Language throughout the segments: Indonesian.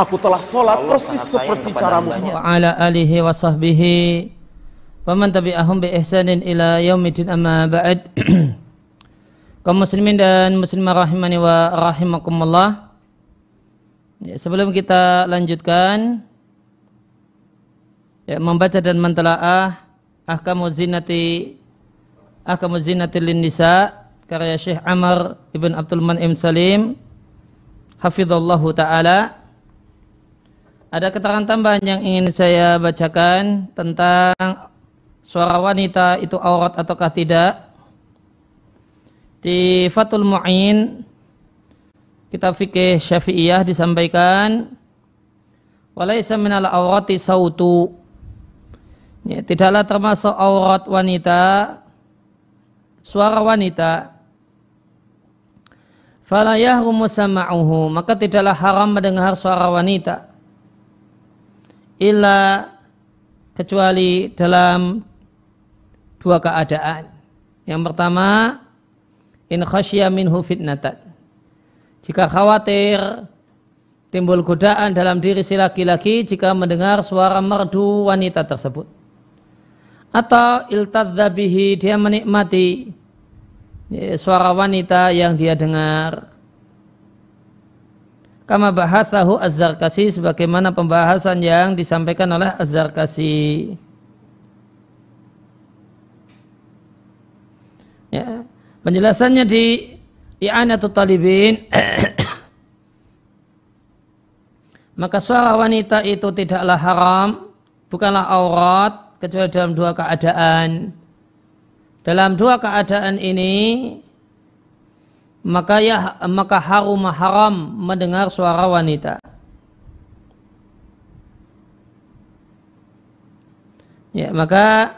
Aku telah sholat Allah persis seperti caramu ala alihi wa sahbihi wa man tabi'ahum bi ihsanin ila yaumidin amma ba'd. Kau muslimin dan muslimah rahimani wa rahimakumullah. Ya, sebelum kita lanjutkan ya, membaca dan mentelaah ahkamu zinati ahkamu zinati nisa karya Syekh Amr ibn Abdul Man'im Salim hafizallahu taala ada keterangan tambahan yang ingin saya bacakan tentang suara wanita itu aurat ataukah tidak. Di Fatul Mu'in, kita fikih syafi'iyah disampaikan, Walaysa minal aurati sautu. Ya, tidaklah termasuk aurat wanita, suara wanita. Falayah rumusama'uhu. Maka tidaklah haram mendengar suara wanita illa kecuali dalam dua keadaan. Yang pertama, in khasya minhu fitnatan. Jika khawatir timbul godaan dalam diri si laki-laki jika mendengar suara merdu wanita tersebut. Atau iltadzabihi dia menikmati eh, suara wanita yang dia dengar Kama bahasahu Az-Zarkasi sebagaimana pembahasan yang disampaikan oleh Az-Zarkasi. Ya. Penjelasannya di i'anatu Talibin Maka suara wanita itu tidaklah haram, bukanlah aurat, kecuali dalam dua keadaan. Dalam dua keadaan ini, maka ya maka harum haram mendengar suara wanita. Ya, maka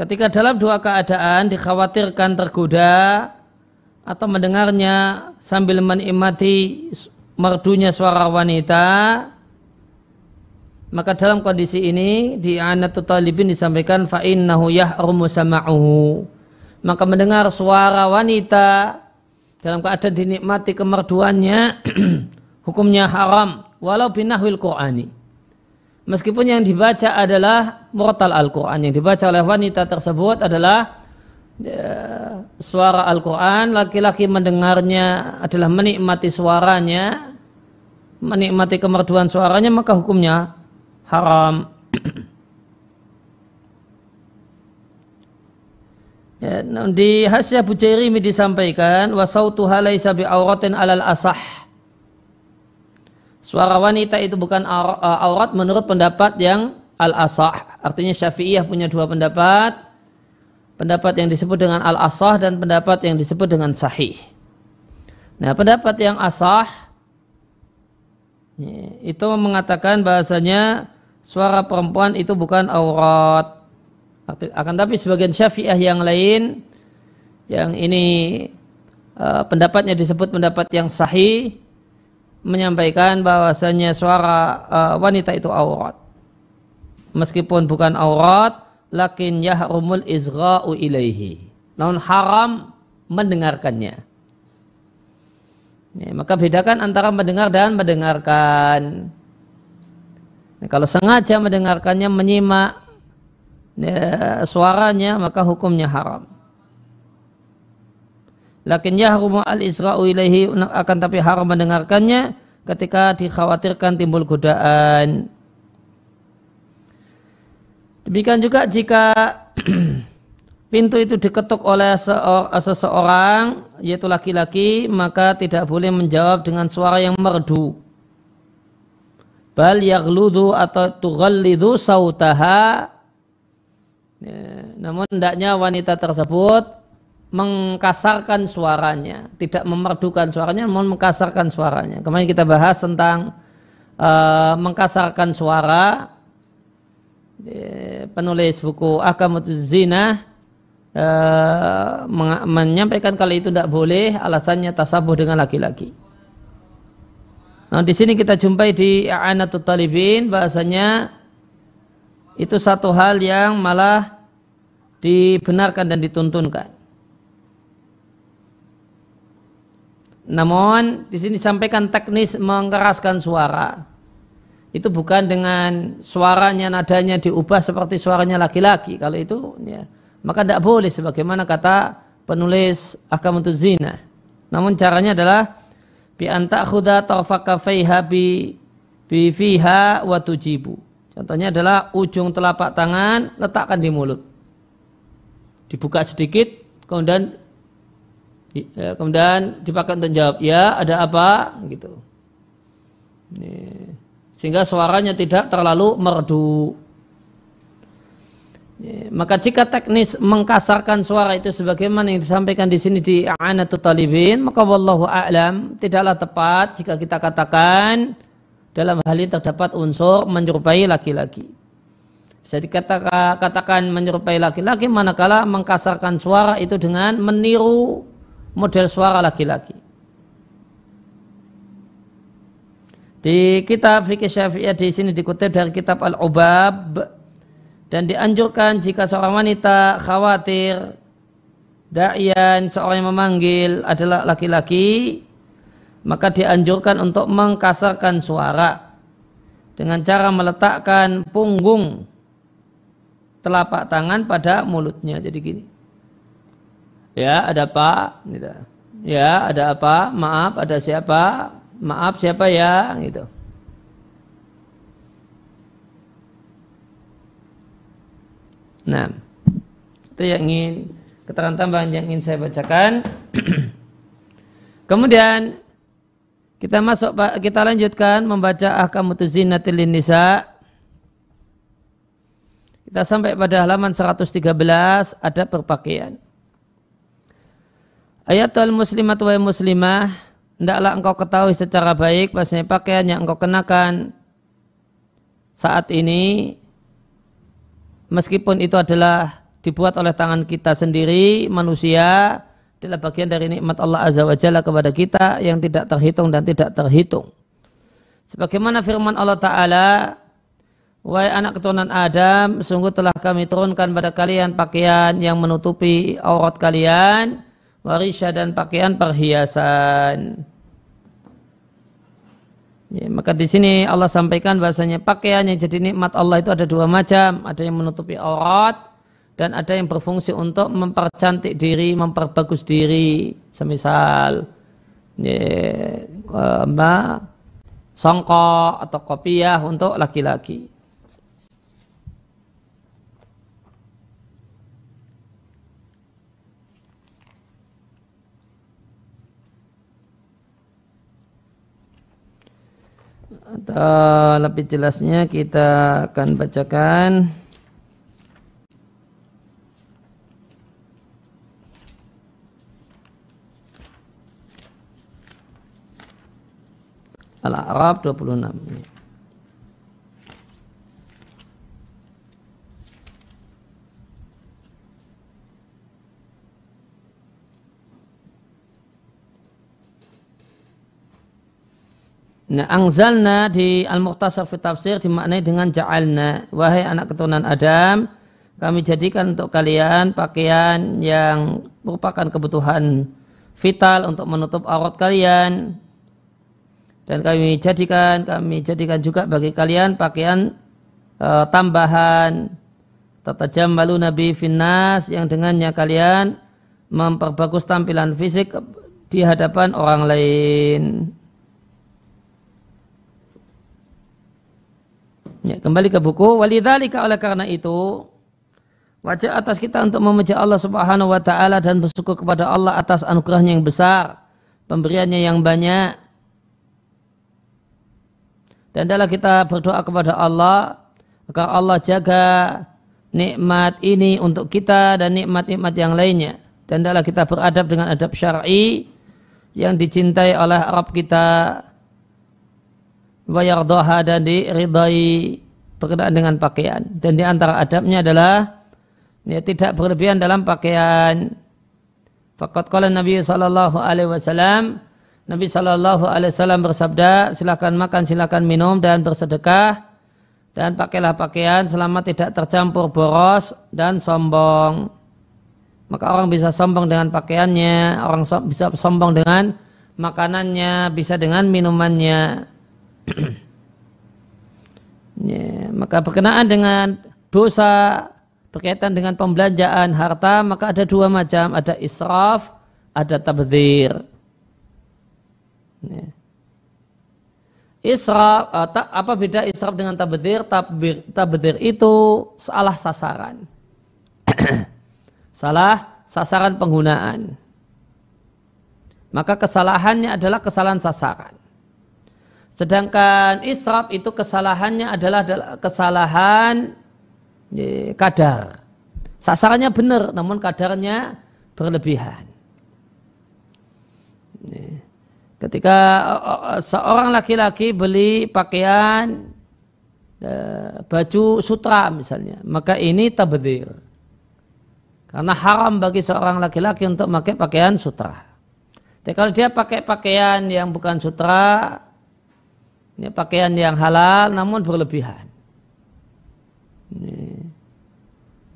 ketika dalam dua keadaan dikhawatirkan tergoda atau mendengarnya sambil menikmati merdunya suara wanita, maka dalam kondisi ini di anatu talibin disampaikan fa'innahu yahrumu sama'uhu. Maka mendengar suara wanita dalam keadaan dinikmati kemerduannya hukumnya haram walau binahwil Qur'ani. Meskipun yang dibaca adalah murtal Al-Quran. Yang dibaca oleh wanita tersebut adalah ya, suara Al-Quran. Laki-laki mendengarnya adalah menikmati suaranya. Menikmati kemerduan suaranya maka hukumnya haram. Ya, nah, di Hasya ini disampaikan wasautuha laisa bi auratin alal asah. Suara wanita itu bukan eh, aurat menurut pendapat yang al asah. Artinya Syafi'iyah punya dua pendapat. Pendapat yang disebut dengan al asah dan pendapat yang disebut dengan sahih. Nah, pendapat yang asah ya, itu mengatakan bahasanya suara perempuan itu bukan aurat. Akan tapi sebagian syafi'ah yang lain yang ini uh, pendapatnya disebut pendapat yang sahih menyampaikan bahwasanya suara uh, wanita itu aurat. Meskipun bukan aurat, lakin yahrumul izra'u ilaihi. Namun haram mendengarkannya. Ya, maka bedakan antara mendengar dan mendengarkan. Nah, kalau sengaja mendengarkannya menyimak ya, suaranya maka hukumnya haram. Lakin yahrumu al-isra'u ilaihi akan tapi haram mendengarkannya ketika dikhawatirkan timbul godaan. Demikian juga jika pintu itu diketuk oleh seseorang, yaitu laki-laki, maka tidak boleh menjawab dengan suara yang merdu. Bal yaghludu atau tughallidu sautaha Ya, namun hendaknya wanita tersebut mengkasarkan suaranya, tidak memerdukan suaranya, namun mengkasarkan suaranya. Kemarin kita bahas tentang uh, mengkasarkan suara. Ya, penulis buku Akamatuz Zina uh, menyampaikan kalau itu tidak boleh, alasannya tasabuh dengan laki-laki. Nah, di sini kita jumpai di A'anatul Talibin bahasanya itu satu hal yang malah dibenarkan dan dituntunkan. Namun di sini sampaikan teknis mengeraskan suara. Itu bukan dengan suaranya nadanya diubah seperti suaranya laki-laki. Kalau itu ya, maka tidak boleh sebagaimana kata penulis Ahkamutuz Zina. Namun caranya adalah bi anta khuda tarfaka fiha bi bi fiha wa tujibu Contohnya adalah ujung telapak tangan letakkan di mulut. Dibuka sedikit, kemudian ya, kemudian dipakai untuk jawab ya ada apa gitu. Ini. Sehingga suaranya tidak terlalu merdu. Ini. Maka jika teknis mengkasarkan suara itu sebagaimana yang disampaikan di sini di Anatul Talibin, maka wallahu a'lam tidaklah tepat jika kita katakan dalam hal ini terdapat unsur menyerupai laki-laki. Bisa dikatakan katakan menyerupai laki-laki manakala mengkasarkan suara itu dengan meniru model suara laki-laki. Di kitab fikih Syafi'iyah di sini dikutip dari kitab Al-Ubab dan dianjurkan jika seorang wanita khawatir da'yan seorang yang memanggil adalah laki-laki maka dianjurkan untuk mengkasarkan suara dengan cara meletakkan punggung telapak tangan pada mulutnya. Jadi gini. Ya, ada apa? Gitu. Ya, ada apa? Maaf, ada siapa? Maaf, siapa ya? Gitu. Nah, itu yang ingin keterangan tambahan yang ingin saya bacakan. Kemudian kita masuk kita lanjutkan membaca ahkamut zinatil nisa. Kita sampai pada halaman 113 ada berpakaian. Ayat al muslimat wa muslimah hendaklah engkau ketahui secara baik bahasanya pakaian yang engkau kenakan saat ini meskipun itu adalah dibuat oleh tangan kita sendiri manusia adalah bagian dari nikmat Allah Azza wa Jalla kepada kita yang tidak terhitung dan tidak terhitung. Sebagaimana firman Allah Ta'ala, Wahai anak keturunan Adam, sungguh telah kami turunkan pada kalian pakaian yang menutupi aurat kalian, warisya dan pakaian perhiasan. Ya, maka di sini Allah sampaikan bahasanya pakaian yang jadi nikmat Allah itu ada dua macam, ada yang menutupi aurat, dan ada yang berfungsi untuk mempercantik diri, memperbagus diri, semisal ya, ma, songkok atau kopiah untuk laki-laki. Atau lebih jelasnya kita akan bacakan. Al-A'raf 26. Nah, angzalna di al muqtasar fi Tafsir dimaknai dengan ja'alna. Wahai anak keturunan Adam, kami jadikan untuk kalian pakaian yang merupakan kebutuhan vital untuk menutup aurat kalian dan kami jadikan kami jadikan juga bagi kalian pakaian e, tambahan tatajam malu nabi finnas yang dengannya kalian memperbagus tampilan fisik di hadapan orang lain. Ya, kembali ke buku. Walidhalika oleh karena itu wajah atas kita untuk memuja Allah Subhanahu wa taala dan bersyukur kepada Allah atas anugerahnya yang besar, pemberiannya yang banyak dan adalah kita berdoa kepada Allah agar Allah jaga nikmat ini untuk kita dan nikmat-nikmat yang lainnya. Dan adalah kita beradab dengan adab syar'i yang dicintai oleh Arab kita wa yardaha dan diridai berkenaan dengan pakaian. Dan di antara adabnya adalah ya, tidak berlebihan dalam pakaian. Fakat kala Nabi sallallahu alaihi wasallam Nabi Shallallahu Alaihi Wasallam bersabda, silakan makan, silakan minum dan bersedekah dan pakailah pakaian selama tidak tercampur boros dan sombong. Maka orang bisa sombong dengan pakaiannya, orang so bisa sombong dengan makanannya, bisa dengan minumannya. yeah. Ya, maka berkenaan dengan dosa berkaitan dengan pembelanjaan harta, maka ada dua macam, ada israf, ada tabdir. Ya. Israf, eh, apa beda israf dengan tabdir? Tabdir, itu salah sasaran. salah sasaran penggunaan. Maka kesalahannya adalah kesalahan sasaran. Sedangkan israf itu kesalahannya adalah kesalahan ya, kadar. Sasarannya benar, namun kadarnya berlebihan. Nih. Ya. Ketika eh, eh, eh, seorang laki-laki beli pakaian baju sutra misalnya, maka ini tabdir. Karena haram bagi seorang laki-laki untuk pakai pakaian sutra. Tapi kalau dia pakai pakaian yang bukan sutra, ini pakaian yang halal namun berlebihan. Ini.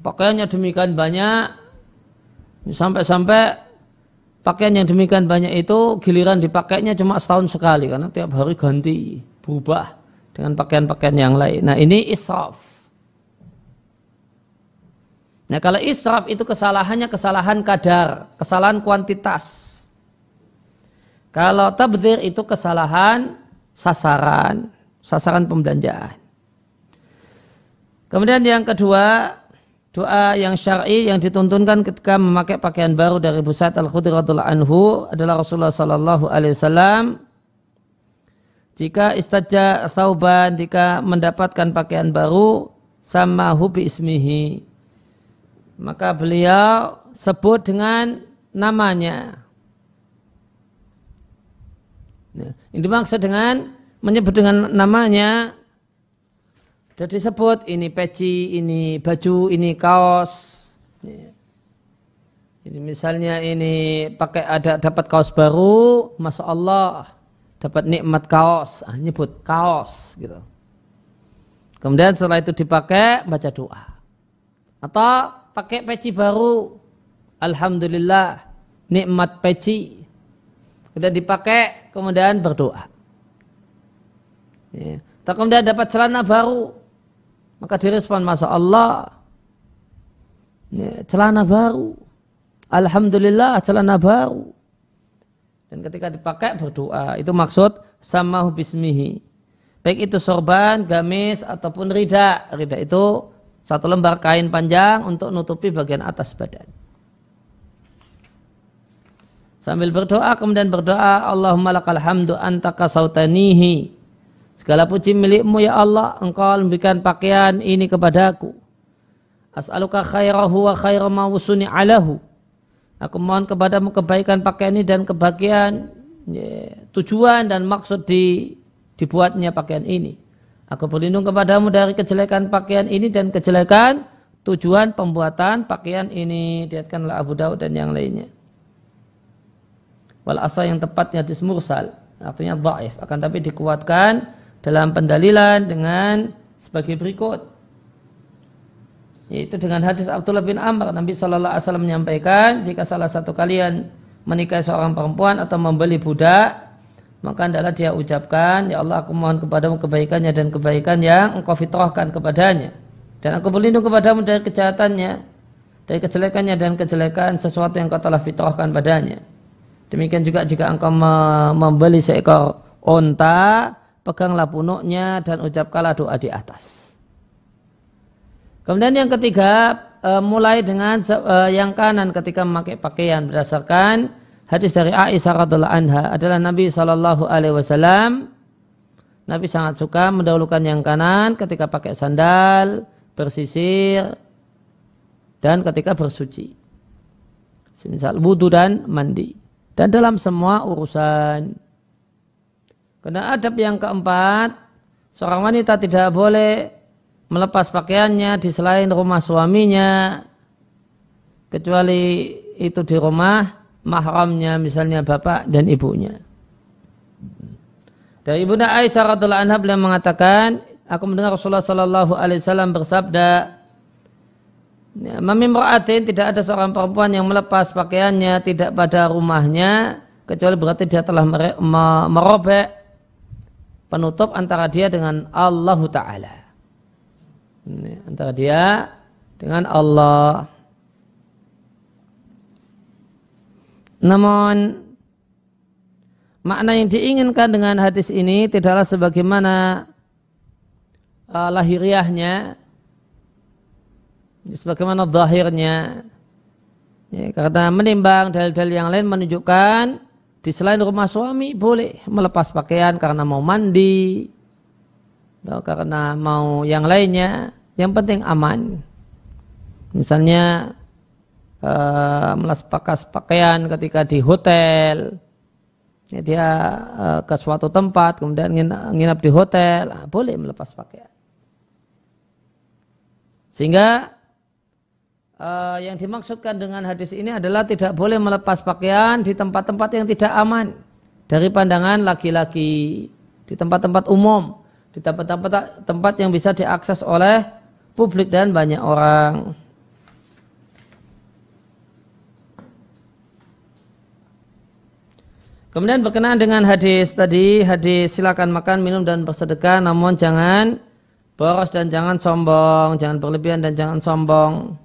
Pakaiannya demikian banyak, sampai-sampai Pakaian yang demikian banyak itu giliran dipakainya cuma setahun sekali karena tiap hari ganti, berubah dengan pakaian-pakaian yang lain. Nah ini israf. Nah kalau israf itu kesalahannya kesalahan kadar, kesalahan kuantitas. Kalau tabdir itu kesalahan sasaran, sasaran pembelanjaan. Kemudian yang kedua, Doa yang syar'i yang dituntunkan ketika memakai pakaian baru dari Busat Al-Khudri anhu adalah Rasulullah sallallahu alaihi wasallam jika istaja sauban jika mendapatkan pakaian baru sama hubi ismihi maka beliau sebut dengan namanya ini maksud dengan menyebut dengan namanya sudah disebut ini peci, ini baju, ini kaos. Ini misalnya ini pakai ada dapat kaos baru, masya Allah dapat nikmat kaos, ah, nyebut kaos gitu. Kemudian setelah itu dipakai baca doa. Atau pakai peci baru, Alhamdulillah nikmat peci. Kemudian dipakai, kemudian berdoa. Ya. Atau kemudian dapat celana baru, maka direspon masa Allah ya, celana baru. Alhamdulillah celana baru. Dan ketika dipakai berdoa itu maksud sama bismihi. Baik itu sorban, gamis ataupun rida. Rida itu satu lembar kain panjang untuk nutupi bagian atas badan. Sambil berdoa kemudian berdoa Allahumma lakal hamdu antaka sautanihi Segala puji milikmu ya Allah, engkau memberikan pakaian ini kepadaku. As'aluka khairahu wa khaira mawusuni alahu. Aku mohon kepadamu kebaikan pakaian ini dan kebahagiaan ya, tujuan dan maksud di, dibuatnya pakaian ini. Aku berlindung kepadamu dari kejelekan pakaian ini dan kejelekan tujuan pembuatan pakaian ini Diatkanlah Abu Daud dan yang lainnya wal asa yang tepatnya dismursal. artinya dhaif akan tapi dikuatkan dalam pendalilan dengan sebagai berikut yaitu dengan hadis Abdullah bin Amr Nabi Shallallahu Alaihi Wasallam menyampaikan jika salah satu kalian menikahi seorang perempuan atau membeli budak maka adalah dia ucapkan ya Allah aku mohon kepadamu kebaikannya dan kebaikan yang engkau fitrahkan kepadanya dan aku berlindung kepadamu dari kejahatannya dari kejelekannya dan kejelekan sesuatu yang kau telah fitrahkan padanya demikian juga jika engkau membeli seekor unta peganglah punuknya dan ucapkanlah doa di atas. Kemudian yang ketiga, e, mulai dengan e, yang kanan ketika memakai pakaian berdasarkan hadis dari Aisyah radhiallahu anha adalah Nabi Shallallahu alaihi wasallam Nabi sangat suka mendahulukan yang kanan ketika pakai sandal, bersisir, dan ketika bersuci. Misal wudhu dan mandi. Dan dalam semua urusan. Karena adab yang keempat, seorang wanita tidak boleh melepas pakaiannya di selain rumah suaminya, kecuali itu di rumah mahramnya, misalnya bapak dan ibunya. Dari Ibunda Aisyah radhiallahu anha beliau mengatakan, aku mendengar Rasulullah shallallahu alaihi wasallam bersabda, Mamimra'atin tidak ada seorang perempuan yang melepas pakaiannya tidak pada rumahnya kecuali berarti dia telah merobek penutup antara dia dengan Allah Ta'ala. Antara dia dengan Allah. Namun makna yang diinginkan dengan hadis ini tidaklah sebagaimana uh, lahiriahnya, sebagaimana zahirnya. Ya, karena menimbang dalil-dalil yang lain menunjukkan di selain rumah suami boleh melepas pakaian karena mau mandi atau karena mau yang lainnya. Yang penting aman. Misalnya uh, eh, melepas pakaian ketika di hotel, ya dia uh, ke suatu tempat kemudian nginap di hotel, nah, boleh melepas pakaian. Sehingga uh, yang dimaksudkan dengan hadis ini adalah tidak boleh melepas pakaian di tempat-tempat yang tidak aman dari pandangan laki-laki di tempat-tempat umum di tempat-tempat tempat yang bisa diakses oleh publik dan banyak orang. Kemudian berkenaan dengan hadis tadi, hadis silakan makan, minum dan bersedekah namun jangan boros dan jangan sombong, jangan berlebihan dan jangan sombong.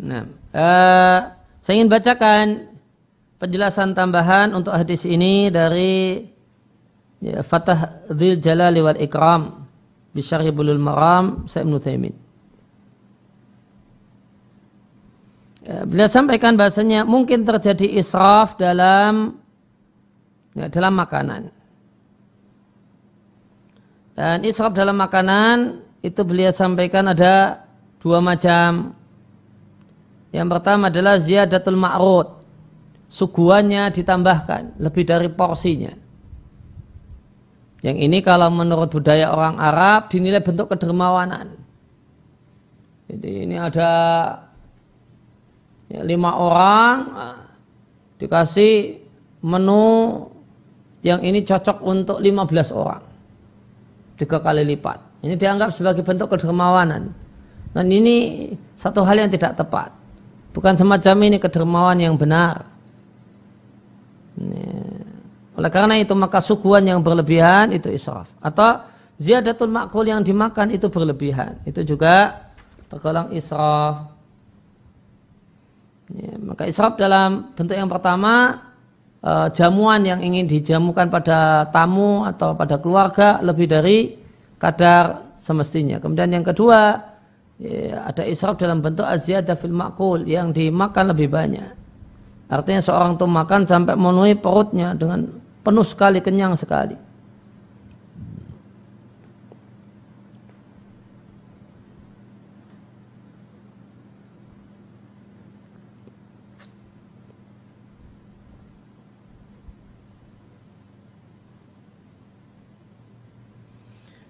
Nah, uh, saya ingin bacakan penjelasan tambahan untuk hadis ini dari ya, Fatah Dhil Jalali wal Ikram Bisyarhi Bulul Maram Sa'ib Nutaimin. Ya, beliau sampaikan bahasanya mungkin terjadi israf dalam ya, dalam makanan. Dan israf dalam makanan itu beliau sampaikan ada dua macam. Yang pertama adalah ziyadatul ma'rud suguhannya ditambahkan lebih dari porsinya. Yang ini kalau menurut budaya orang Arab dinilai bentuk kedermawanan. Jadi ini ada ya, lima orang ah, dikasih menu yang ini cocok untuk 15 orang. Tiga kali lipat. Ini dianggap sebagai bentuk kedermawanan. Dan ini satu hal yang tidak tepat. Bukan semacam ini kedermawan yang benar. Nah. Oleh karena itu maka sukuan yang berlebihan itu israf. Atau ziyadatul makul yang dimakan itu berlebihan. Itu juga tergolong israf. Ya, maka israf dalam bentuk yang pertama eh, jamuan yang ingin dijamukan pada tamu atau pada keluarga lebih dari kadar semestinya. Kemudian yang kedua ya, ada israf dalam bentuk aziyadah fil makul yang dimakan lebih banyak. Artinya seorang itu makan sampai memenuhi perutnya dengan penuh sekali, kenyang sekali.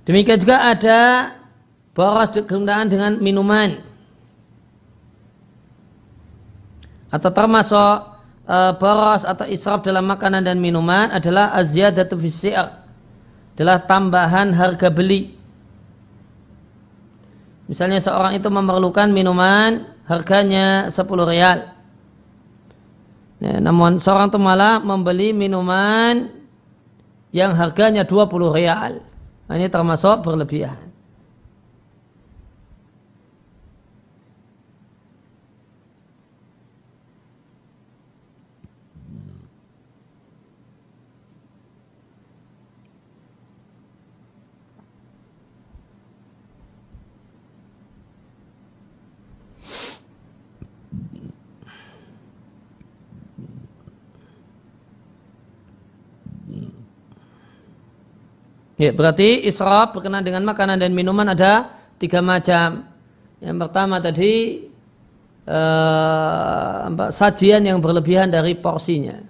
Demikian juga ada boros kegunaan dengan minuman atau termasuk uh, boros atau israf dalam makanan dan minuman adalah aziyadatu fisir adalah tambahan harga beli misalnya seorang itu memerlukan minuman harganya 10 rial ya, namun seorang itu malah membeli minuman yang harganya 20 rial nah, ini termasuk berlebihan Ya, berarti israf berkenaan dengan makanan dan minuman ada tiga macam. Yang pertama tadi eh, sajian yang berlebihan dari porsinya.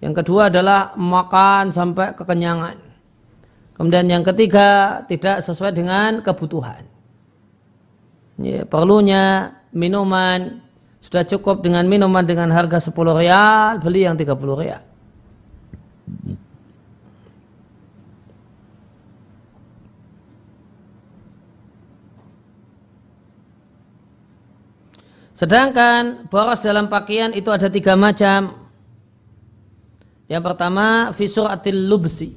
Yang kedua adalah makan sampai kekenyangan. Kemudian yang ketiga tidak sesuai dengan kebutuhan. Ya, perlunya minuman sudah cukup dengan minuman dengan harga 10 rial, beli yang 30 rial. Sedangkan boros dalam pakaian itu ada tiga macam. Yang pertama visur atil lubsi.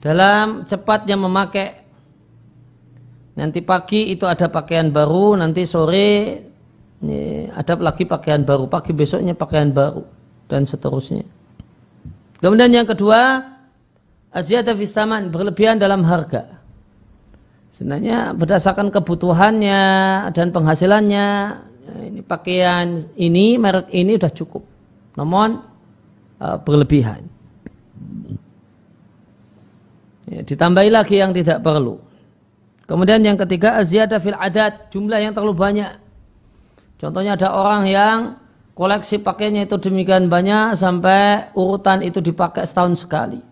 Dalam cepatnya memakai. Nanti pagi itu ada pakaian baru, nanti sore ada lagi pakaian baru, pagi besoknya pakaian baru dan seterusnya. Kemudian yang kedua, aziyadah fisaman berlebihan dalam harga. Sebenarnya berdasarkan kebutuhannya dan penghasilannya, ini pakaian ini, merek ini sudah cukup. Namun eh, berlebihan. Ya, ditambahi lagi yang tidak perlu. Kemudian yang ketiga, aziyadah fil adat, jumlah yang terlalu banyak. Contohnya ada orang yang koleksi pakainya itu demikian banyak sampai urutan itu dipakai setahun sekali.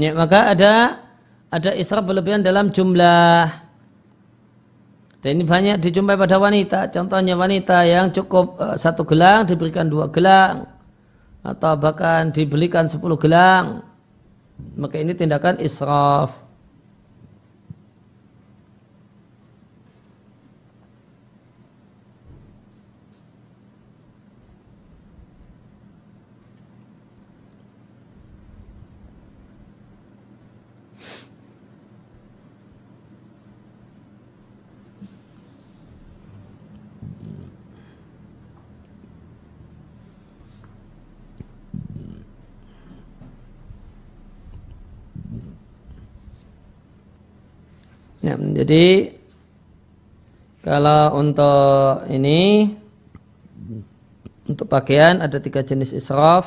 Ya, maka ada ada israf berlebihan dalam jumlah. Dan ini banyak dijumpai pada wanita. Contohnya wanita yang cukup eh, satu gelang diberikan dua gelang atau bahkan dibelikan sepuluh gelang. Maka ini tindakan israf. Ya, jadi kalau untuk ini untuk pakaian ada tiga jenis israf.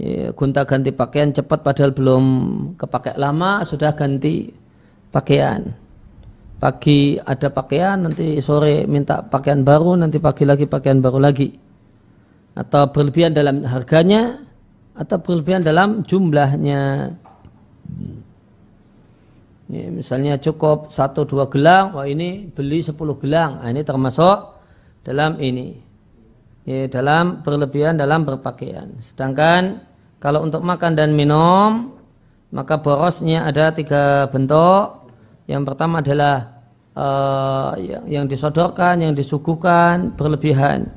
Ya, gunta ganti pakaian cepat padahal belum kepakai lama sudah ganti pakaian. Pagi ada pakaian, nanti sore minta pakaian baru, nanti pagi lagi pakaian baru lagi. Atau berlebihan dalam harganya atau berlebihan dalam jumlahnya. Ini ya, misalnya cukup satu dua gelang, wah ini beli sepuluh gelang, nah, ini termasuk dalam ini. ini ya, dalam berlebihan dalam berpakaian. Sedangkan kalau untuk makan dan minum, maka borosnya ada tiga bentuk. Yang pertama adalah uh, eh, yang, yang disodorkan, yang disuguhkan berlebihan.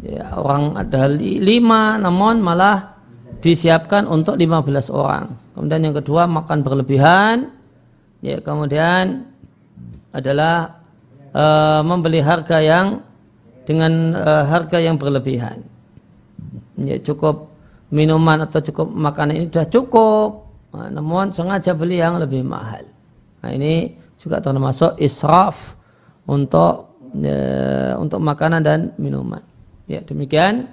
Ya, orang ada lima, namun malah disiapkan untuk lima belas orang. Kemudian yang kedua makan berlebihan Ya, kemudian adalah e, membeli harga yang dengan e, harga yang berlebihan. Ya, cukup minuman atau cukup makanan ini sudah cukup, nah, namun sengaja beli yang lebih mahal. Nah, ini juga termasuk israf untuk e, untuk makanan dan minuman. Ya, demikian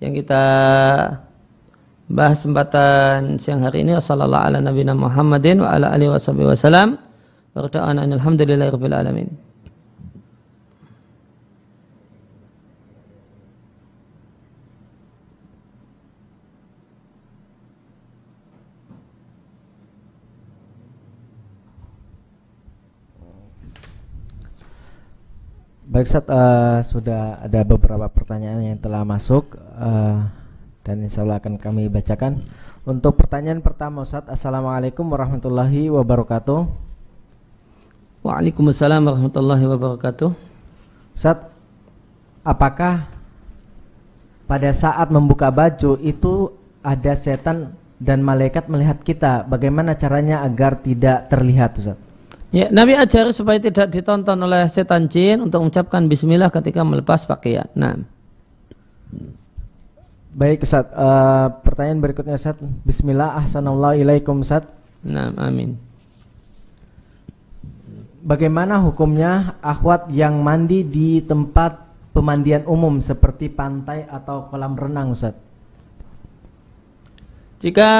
yang kita bahas sempatan siang hari ini. wassalamualaikum warahmatullahi wabarakatuh. Muhammadin wa ala alihi wasallam. alamin. Baik, saat uh, eh, sudah ada beberapa pertanyaan yang telah masuk. Uh, dan insya Allah akan kami bacakan. Untuk pertanyaan pertama Ustaz, Assalamualaikum warahmatullahi wabarakatuh. Waalaikumsalam warahmatullahi wabarakatuh. Ustaz, apakah pada saat membuka baju itu ada setan dan malaikat melihat kita? Bagaimana caranya agar tidak terlihat Ustaz? Ya, Nabi ajar supaya tidak ditonton oleh setan jin untuk mengucapkan bismillah ketika melepas pakaian. Nah. Baik Ustaz, uh, pertanyaan berikutnya Ustaz. Bismillah, Assalamualaikum ilaikum Ustaz. Nah, amin. Bagaimana hukumnya akhwat yang mandi di tempat pemandian umum seperti pantai atau kolam renang Ustaz? Jika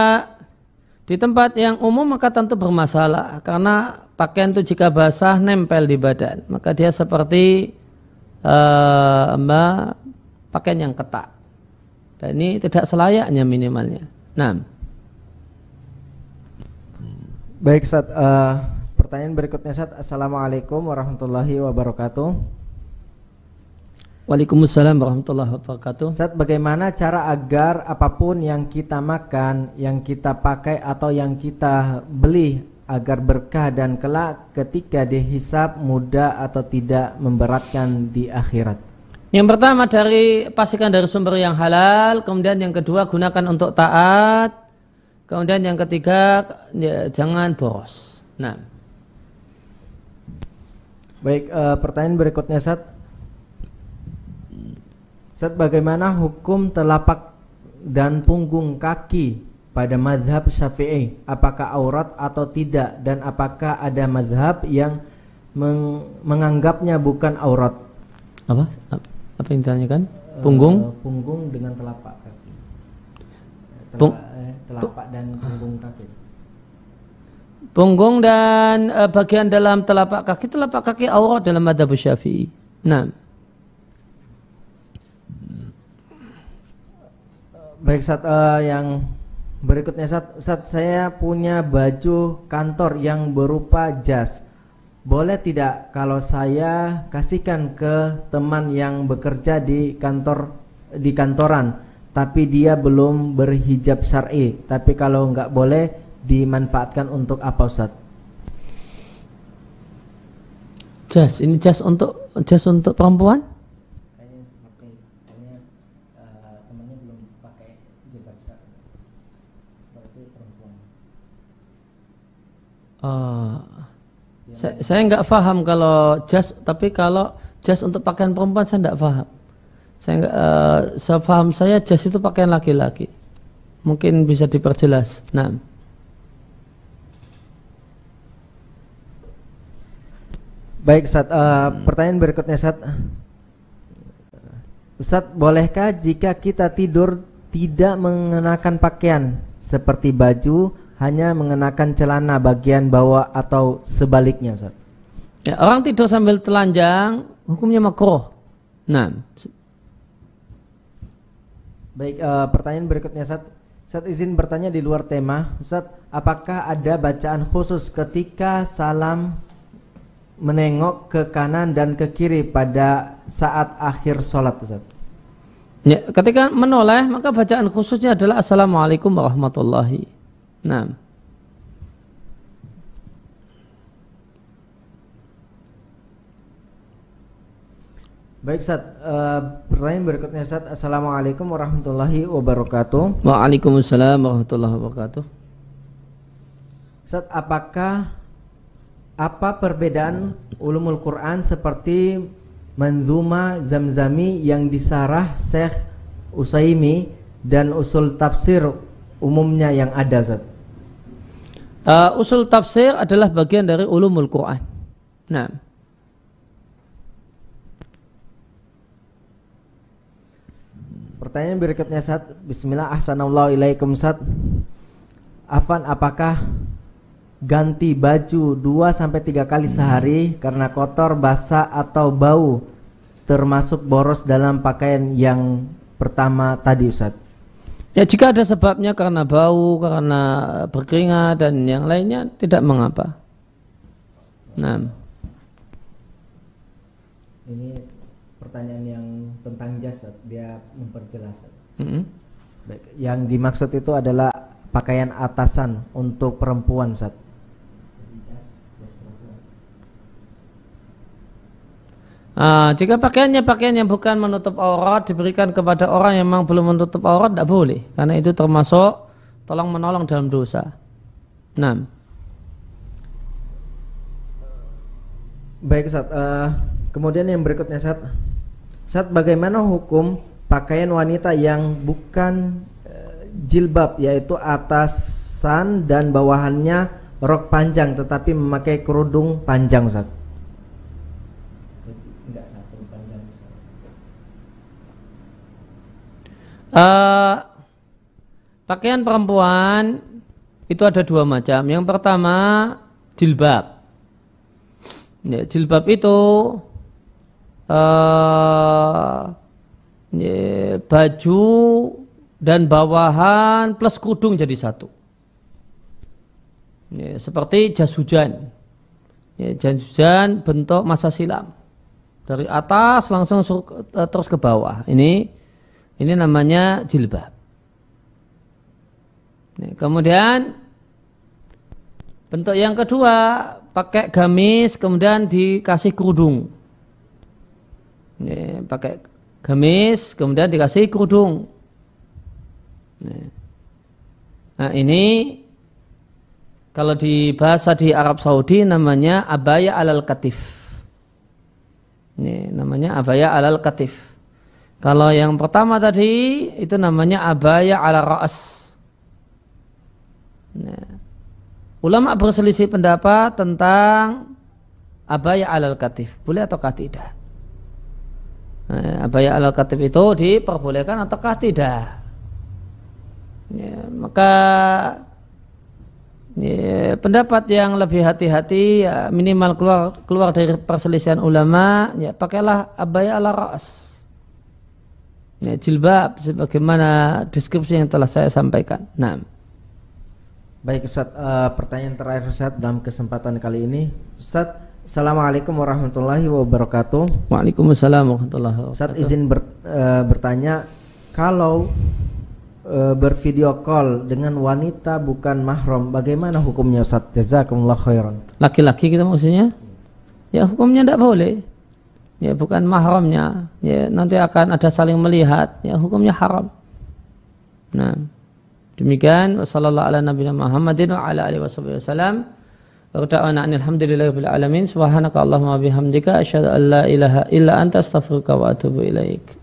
di tempat yang umum maka tentu bermasalah karena pakaian itu jika basah nempel di badan maka dia seperti uh, mbak pakaian yang ketat dan ini tidak selayaknya minimalnya. Nah. Baik, Sat. Uh, eh, pertanyaan berikutnya, Sat. Assalamualaikum warahmatullahi wabarakatuh. Waalaikumsalam warahmatullahi wabarakatuh. Saat bagaimana cara agar apapun yang kita makan, yang kita pakai atau yang kita beli agar berkah dan kelak ketika dihisap mudah atau tidak memberatkan di akhirat. Yang pertama dari pastikan dari sumber yang halal, kemudian yang kedua gunakan untuk taat, kemudian yang ketiga ya, jangan boros. Nah. Baik, uh, pertanyaan berikutnya saat. saat bagaimana hukum telapak dan punggung kaki pada madhab Syafi'i? Apakah aurat atau tidak dan apakah ada madhab yang meng menganggapnya bukan aurat? Apa? apa yang ditanyakan? Punggung? Uh, punggung dengan telapak kaki. Telap, eh, Pung eh, telapak dan punggung kaki. Punggung dan uh, bagian dalam telapak kaki, telapak kaki aurat dalam madhab syafi'i. Nah. Baik, saat uh, yang berikutnya saat, saat saya punya baju kantor yang berupa jas boleh tidak kalau saya kasihkan ke teman yang bekerja di kantor di kantoran tapi dia belum berhijab syar'i tapi kalau nggak boleh dimanfaatkan untuk apa Ustaz? Jas, ini jas untuk jas untuk perempuan? Uh, saya, saya nggak paham kalau jas, tapi kalau jas untuk pakaian perempuan saya nggak paham. Saya nggak, uh, saya jas itu pakaian laki-laki. Mungkin bisa diperjelas. Nah. Baik, saat Uh, eh, pertanyaan berikutnya, saat Ustadz, bolehkah jika kita tidur tidak mengenakan pakaian seperti baju hanya mengenakan celana bagian bawah atau sebaliknya Ustaz? Ya, orang tidur sambil telanjang hukumnya makruh. Nah. Baik, uh, pertanyaan berikutnya Ustaz. Ustaz izin bertanya di luar tema. Ustaz, apakah ada bacaan khusus ketika salam menengok ke kanan dan ke kiri pada saat akhir sholat Ustaz? Ya, ketika menoleh maka bacaan khususnya adalah Assalamualaikum warahmatullahi Nah. Baik Sat, uh, eh, pertanyaan berikutnya Sat Assalamualaikum warahmatullahi wabarakatuh Waalaikumsalam warahmatullahi wabarakatuh Sat, apakah apa perbedaan ulumul Quran seperti Manzuma Zamzami yang disarah Syekh Usaimi dan usul tafsir umumnya yang ada Zat? Uh, eh, usul tafsir adalah bagian dari ulumul Quran. Nah. Pertanyaan berikutnya Zat. Bismillah Assalamualaikum Sat. Afan, apakah ganti baju 2 sampai 3 kali sehari karena kotor, basah atau bau termasuk boros dalam pakaian yang pertama tadi Ustadz? Ya jika ada sebabnya karena bau, karena berkeringat dan yang lainnya tidak mengapa. Nah. Ini pertanyaan yang tentang jasad, dia memperjelas. Mm -hmm. Baik. Yang dimaksud itu adalah pakaian atasan untuk perempuan, Sat. Uh, jika pakaiannya pakaian yang bukan menutup aurat diberikan kepada orang yang memang belum menutup aurat tidak boleh karena itu termasuk tolong menolong dalam dosa. 6. Baik saat uh, kemudian yang berikutnya saat Saat bagaimana hukum pakaian wanita yang bukan uh, jilbab yaitu atasan dan bawahannya rok panjang tetapi memakai kerudung panjang saat Uh, pakaian perempuan itu ada dua macam. Yang pertama jilbab. Ya, jilbab itu uh, ya, baju dan bawahan plus kudung jadi satu. Ya, seperti jas hujan. Ya, jas hujan bentuk masa silam. Dari atas langsung eh, terus ke bawah. Ini ini namanya jilbab. Kemudian bentuk yang kedua pakai gamis kemudian dikasih kerudung. Ini, pakai gamis kemudian dikasih kerudung. Nah ini kalau di bahasa di Arab Saudi namanya abaya alal katif. Ini namanya abaya alal katif. Kalau yang pertama tadi itu namanya abaya ala ra'as. Nah, ulama berselisih pendapat tentang abaya alal katif, boleh ataukah tidak? Nah, abaya alal katif itu diperbolehkan ataukah tidak? Ya, maka ya, pendapat yang lebih hati-hati ya, minimal keluar keluar dari perselisihan ulama ya pakailah abaya ala ra'as ya, jilbab sebagaimana deskripsi yang telah saya sampaikan. Nah. Baik Ustaz, uh, pertanyaan terakhir Ustaz dalam kesempatan kali ini. Ustaz, Assalamualaikum warahmatullahi wabarakatuh. Waalaikumsalam warahmatullahi wabarakatuh. Ustaz izin ber, uh, bertanya, kalau uh, bervideo call dengan wanita bukan mahram, bagaimana hukumnya Ustaz? Jazakumullah khairan. Laki-laki kita maksudnya? Ya hukumnya tidak boleh ya bukan mahramnya ya nanti akan ada saling melihat ya hukumnya haram nah demikian wassalamualaikum warahmatullahi wabarakatuh. Muhammadin wa ala alihi wasallam wa ta'ala alhamdulillahil alamin subhanakallahumma bihamdika asyhadu an la ilaha illa anta astaghfiruka wa